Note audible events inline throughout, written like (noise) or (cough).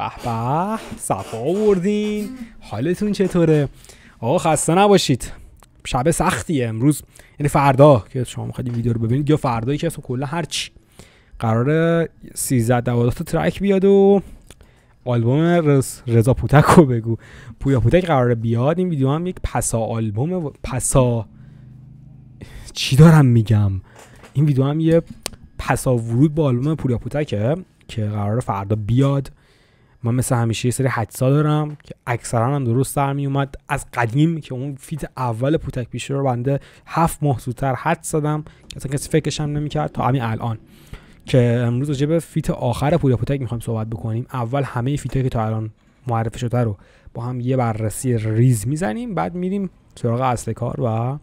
به به صفا آوردین حالتون چطوره آقا خسته نباشید شب سختیه امروز یعنی فردا که شما میخواید ویدیو رو ببینید یا فردایی که اصلا کلا هرچی قرار 13 12 تا ترک بیاد و آلبوم رضا پوتک رو بگو پویا پوتک قرار بیاد این ویدیو هم یک پسا آلبوم پسا چی دارم میگم این ویدیو هم یه پسا ورود به آلبوم پویا پوتکه که قرار فردا بیاد من مثل همیشه یه سری حدسا دارم که اکثرا هم درست در می اومد از قدیم که اون فیت اول پوتک پیش رو بنده هفت ماه زودتر حد زدم اصلا کسی فکرش هم نمیکرد تا همین الان که امروز راجع به فیت آخر پویا پوتک میخوایم صحبت بکنیم اول همه فیتایی که تا الان معرفی شده رو با هم یه بررسی ریز میزنیم بعد میریم سراغ اصل کار و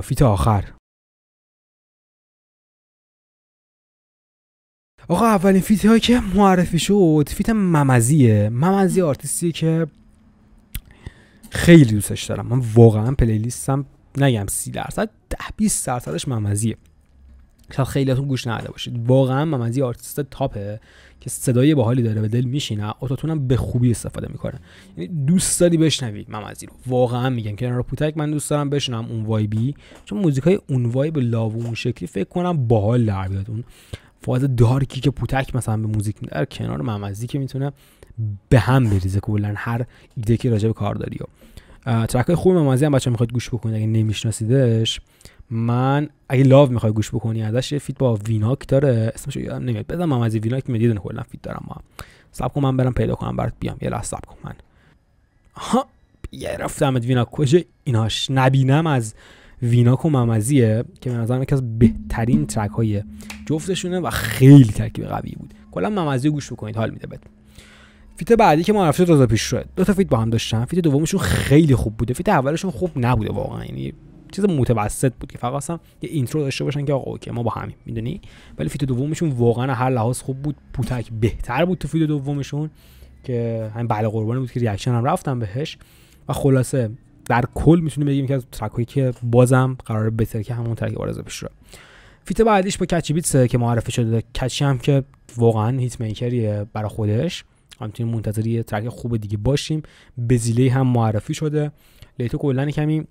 فیت آخر آقا اولین فیت هایی که معرفی شد فیت ممزیه ممزی آرتیستی که خیلی دوستش دارم من واقعا پلیلیستم نگم سی درصد ده 20 درصدش ممزیه شاید خیلیتون گوش نداده باشید واقعا ممزی آرتیست تاپه که صدای باحالی داره به دل میشینه اتوتونم به خوبی استفاده میکنه یعنی دوست داری بشنوی ممزی رو واقعا میگم رو پوتک من دوست دارم بشنوم اون وایبی چون موزیکای اون وایب لاو اون شکلی فکر کنم باحال در فاز دارکی که پوتک مثلا به موزیک میده کنار ممزی که میتونه به هم بریزه کلا هر ایده که راجع به کار داری و ترک های خوب ممزی هم بچه میخواید گوش بکنید اگه نمیشناسیدش من اگه لاو میخوای گوش بکنی ازش یه فیت با ویناک داره اسمش یادم نمیاد بزن ممزی ویناک میدید کلا فیت دارم ما سب کن من برم پیدا کنم برات بیام یه لحظه سب من ها یه از ویناک کجا ایناش نبینم از ویناک و ممزیه که به نظرم یکی از بهترین ترک های جفتشونه و خیلی ترکیب قوی بود کلا ممزی گوش بکنید حال میده بد فیت بعدی که ما معرفی رضا پیش شد دو تا فیت با هم داشتن فیت دومشون خیلی خوب بوده فیت اولشون خوب نبوده واقعا یعنی چیز متوسط بود که فقط یه اینترو داشته باشن که آقا اوکی ما با همین میدونی ولی فیت دومشون واقعا هر لحاظ خوب بود پوتک بهتر بود تو فیت دومشون که همین بله قربان بود که ریاکشن هم رفتم بهش و خلاصه در کل میتونیم بگیم که از هایی که بازم قرار بهتر که همون ترک رضا پیش رو فیت بعدیش با کچی بیتس که معرفی شده کچی هم که واقعا هیت میکریه برای خودش هم منتظر یه ترک خوب دیگه باشیم بزیلی هم معرفی شده لیتو کلا کمی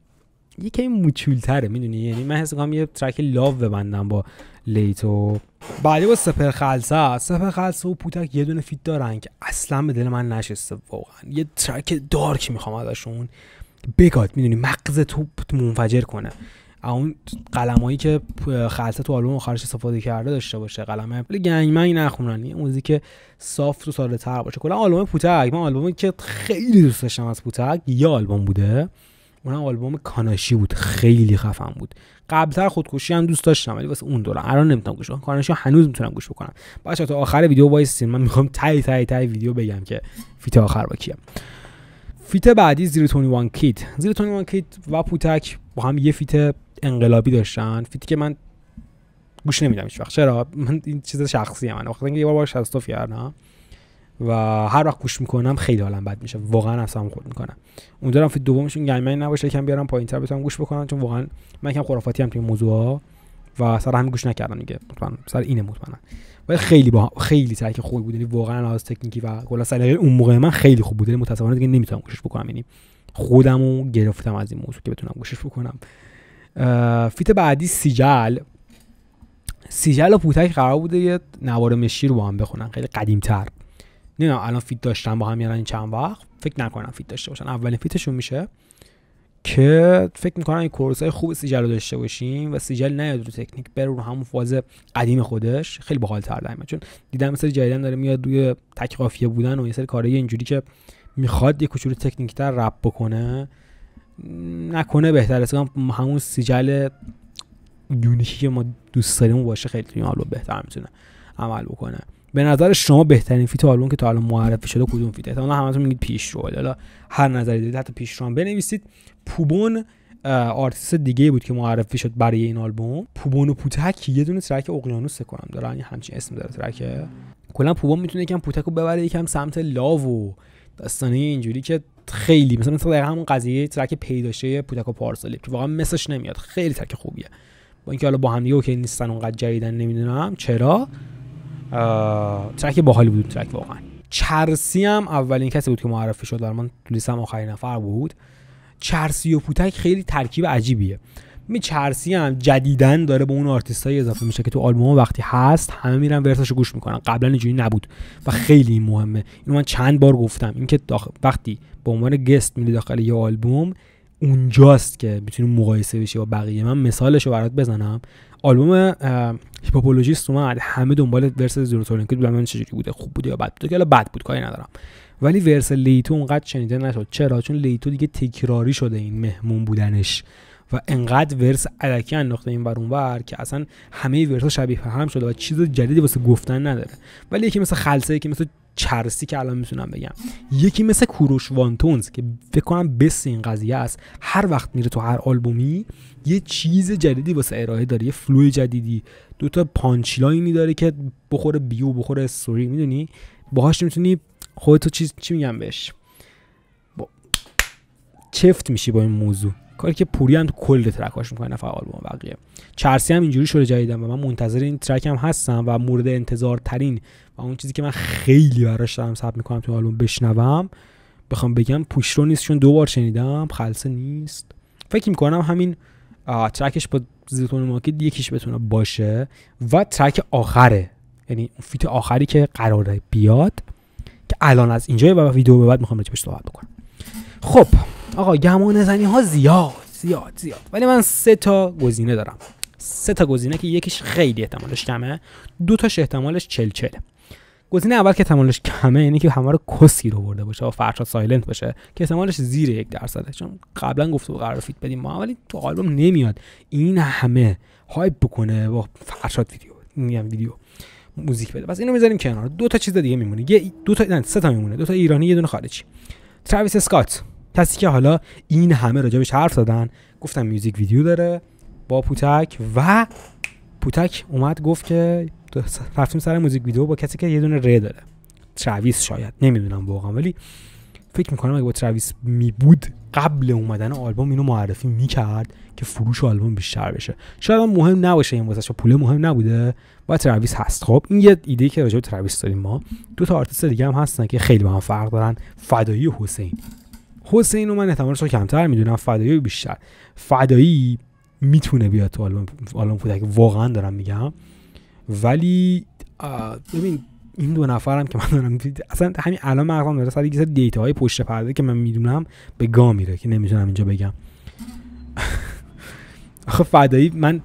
یه کمی موچولتره میدونی یعنی من حس کنم یه ترک لاو ببندم با لیتو بعدی با سپر خلصه سپر خلصه و پوتک یه دونه فیت دارن که اصلا به دل من نشسته واقعا یه ترک دارک میخوام ازشون بگاد میدونی مغز تو منفجر کنه اون قلمایی که خلصه تو آلبوم آخرش استفاده کرده داشته باشه قلمه ولی گنگمنگ نخونن یه موزیک صاف و ساده تر باشه کلا آلبوم پوتک من آلبومی که خیلی دوست داشتم از پوتک یه آلبوم بوده اونم آلبوم کاناشی بود خیلی خفن بود قبلتر خودکشی هم دوست داشتم ولی واسه اون دوران الان نمیتونم گوش کنم کاناشی هنوز میتونم گوش بکنم بچا تا آخر ویدیو وایسین من میخوام تای تای تای ویدیو بگم که فیت آخر با کیه فیت بعدی زیر تونی وان کیت زیر تونی وان کیت و پوتک با هم یه فیت انقلابی داشتن فیتی که من گوش نمیدم هیچ وقت چرا من این چیز شخصی من وقتی یه بار باش تو کردم و هر وقت گوش میکنم خیلی حالم بد میشه واقعا اصلا خود میکنم دارم فیت دومشون گیمین نباشه یکم بیارم پایینتر بتونم گوش بکنم چون واقعا من کم خرافاتی هم توی موضوع و سر همین گوش نکردم میگه سر اینه مطمئنا. و خیلی با خیلی ترک خوبی بود یعنی واقعا از تکنیکی و گل سلیقه اون موقع من خیلی خوب بود یعنی متاسفانه دیگه نمیتونم گوشش بکنم یعنی خودمو گرفتم از این موضوع که بتونم گوشش بکنم فیت بعدی سیجل سیجل و پوتک قرار بوده یه نوار مشی رو با هم بخونن خیلی قدیم تر نه الان فیت داشتن با هم یعنی چند وقت فکر نکنم فیت داشته باشن اولین فیتشون میشه که فکر میکنم این کورس های خوب سیجل رو داشته باشیم و سیجل نیاد رو تکنیک بره رو همون فاز قدیم خودش خیلی باحال تر دارم چون دیدم مثل جدیدن داره میاد روی تک بودن و یه سری کارهای اینجوری که میخواد یه کچور تکنیک تر رپ بکنه نکنه بهتر است همون سیجل یونیکی که ما دوست داریم باشه خیلی توی بهتر میتونه عمل بکنه به نظر شما بهترین فیت آلبوم که تا الان معرفی شده کدوم فیت احتمالا همتون میگید پیش رو حالا هر نظری دارید حتی پیش رو هم بنویسید پوبون آرتیست دیگه بود که معرفی شد برای این آلبوم پوبون و پوتک یه دونه ترک اقیانوس کنم دارن یه یعنی همچین اسم داره ترک کلا پوبون میتونه یکم پوتک رو ببره یکم سمت لاو و داستانه اینجوری که خیلی مثلا مثلا دقیقا همون قضیه ترک پیداشه پوتک و پارسالی که واقعا مثلش نمیاد خیلی ترک خوبیه با اینکه حالا با هم دیگه اوکی نیستن اونقدر جدیدن نمیدونم چرا ترک باحالی بود ترک واقعا چرسی هم اولین کسی بود که معرفی شد برای من تو آخرین نفر بود چرسی و پوتک خیلی ترکیب عجیبیه می چرسی هم جدیدن داره به اون هایی اضافه میشه که تو آلبوم وقتی هست همه میرن ورساشو گوش میکنن قبلا اینجوری نبود و خیلی مهمه اینو من چند بار گفتم اینکه وقتی به عنوان گست میری داخل یه آلبوم اونجاست که میتونی مقایسه بشی با بقیه من مثالش رو برات بزنم آلبوم هیپوپولوژیست اومد همه دنبال ورس زیرو تولینکید بودن چجوری بوده خوب بوده یا بد بوده که بد بود کاری ندارم ولی ورس لیتو اونقدر شنیده نشد چرا چون لیتو دیگه تکراری شده این مهمون بودنش و انقدر ورس علکی انداخته این اون ور که اصلا همه ورس ها شبیه هم شده و چیز جدیدی واسه گفتن نداره ولی یکی مثل خلصه یکی مثل چرسی که الان میتونم بگم یکی مثل کوروش وانتونز که فکر کنم بس این قضیه است هر وقت میره تو هر آلبومی یه چیز جدیدی واسه ارائه داره یه فلوی جدیدی دوتا تا پانچلاینی داره که بخوره بیو بخوره سوری میدونی باهاش میتونی خودتو چیز چی میگم بهش با... چفت میشی با این موضوع کاری که پوری هم کل ترکاش میکنه نفر آلبوم بقیه چرسی هم اینجوری شده جدیدم و من منتظر این ترک هم هستم و مورد انتظار ترین و اون چیزی که من خیلی براش دارم سب میکنم تو آلبوم بشنوم بخوام بگم رو نیست چون دو بار شنیدم خلصه نیست فکر میکنم همین ترکش با زیتون ماکید یکیش بتونه باشه و ترک آخره یعنی فیت آخری که قراره بیاد که الان از اینجای و ویدیو به بعد میخوام راجبش صحبت بکنم خب آقا گمان زنی ها زیاد زیاد زیاد ولی من سه تا گزینه دارم سه تا گزینه که یکیش خیلی احتمالش کمه دو تاش احتمالش چل چله گزینه اول که احتمالش کمه یعنی که همه رو کسی رو برده باشه و فرشاد سایلنت باشه که احتمالش زیر یک درصده چون قبلا گفته قرار فیت بدیم ما ولی تو آلبوم نمیاد این همه هایپ بکنه با فرشاد ویدیو میگم ویدیو موزیک بده بس اینو میذاریم کنار دو تا چیز دیگه میمونه یه دو تا نه سه تا میمونه دو تا ایرانی یه دونه خارجی ترویس اسکات کسی که حالا این همه راجبش حرف دادن گفتم میوزیک ویدیو داره با پوتک و پوتک اومد گفت که رفتیم سر موزیک ویدیو با کسی که یه دونه ره داره ترویس شاید نمیدونم واقعا ولی فکر میکنم اگه با ترویس میبود قبل اومدن آلبوم اینو معرفی میکرد که فروش آلبوم بیشتر بشه شاید مهم نباشه این واسه پول مهم نبوده و ترویس هست خب این یه ایده که راجع به ترویس داریم ما دو تا آرتیست دیگه هم هستن که خیلی با هم فرق دارن فدایی حسین حسین رو من احتمالش رو کمتر میدونم فدایی بیشتر فدایی میتونه بیاد تو آلبوم آلبوم کودک واقعا دارم میگم ولی ببین این دو نفرم که من دارم اصلا همین الان مغزم داره سر یه دیتا های پشت پرده که من میدونم به گا میره که نمیتونم اینجا بگم (laughs) آخه فدایی من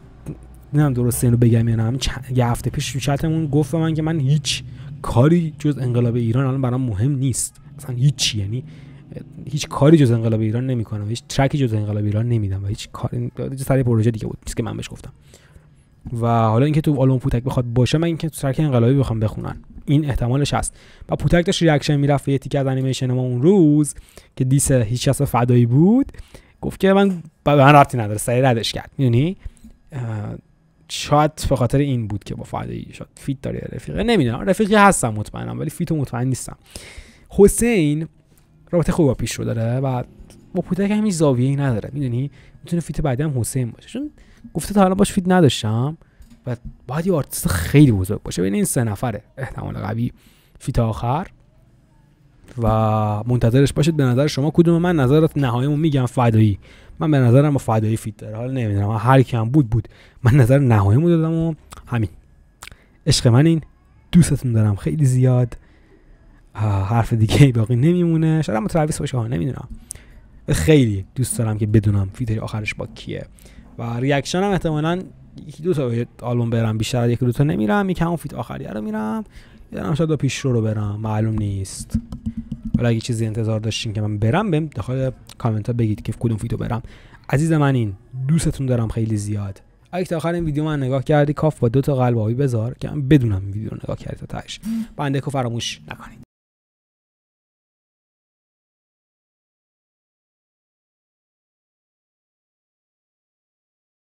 نمیدونم درست اینو بگم یا نه یه هفته پیش تو گفت من که من هیچ کاری جز انقلاب ایران الان برام مهم نیست اصلا هیچ یعنی هیچ کاری جز انقلاب ایران نمیکنم هیچ ترکی جز انقلاب ایران نمیدم و هیچ کار سر پروژه دیگه بود که من بهش گفتم و حالا اینکه تو آلبوم پوتک بخواد باشه من اینکه تو ترک انقلابی بخوام بخونن این احتمالش هست و پوتک داشت ریاکشن میرفت یه تیکه انیمیشن ما اون روز که دیس هیچ کس فدایی بود گفت که من به من رفتی نداره سری ردش کرد میدونی شاید به خاطر این بود که با فدایی شد فیت داره رفیقه نمیدونم رفیقی هستم مطمئنم ولی فیت مطمئن نیستم حسین رابطه خوب با پیش رو داره و با پوتک همین زاویه ای نداره میدونی میتونه فیت بعدی هم حسین باشه چون گفته تا حالا باش فیت نداشتم و باید یه خیلی بزرگ باشه بین این سه نفره احتمال قوی فیت آخر و منتظرش باشید به نظر شما کدوم من نظرت نهاییمو میگم فدایی من به نظرم فدایی فیت داره حالا نمیدونم هر کی هم بود بود من نظر نهاییمو دادم و همین عشق من این دوستتون دارم خیلی زیاد حرف دیگه باقی نمیمونه شاید مترویس باشه ها نمیدونم خیلی دوست دارم که بدونم فیتری آخرش با کیه و ریاکشن هم احتمالاً یکی دو تا آلبوم برم بیشتر یکی دو تا نمیرم یکی همون فیت آخری رو میرم یادم شاید دو پیش رو رو برم معلوم نیست ولی اگه چیزی انتظار داشتین که من برم بهم داخل کامنت ها بگید که کدوم فیتو برم عزیز من این دوستتون دارم خیلی زیاد اگه تا آخر این ویدیو من نگاه کردی کاف با دو تا قلب آبی بذار که من بدونم این ویدیو رو نگاه کردی تا تاش بنده کو فراموش نکنید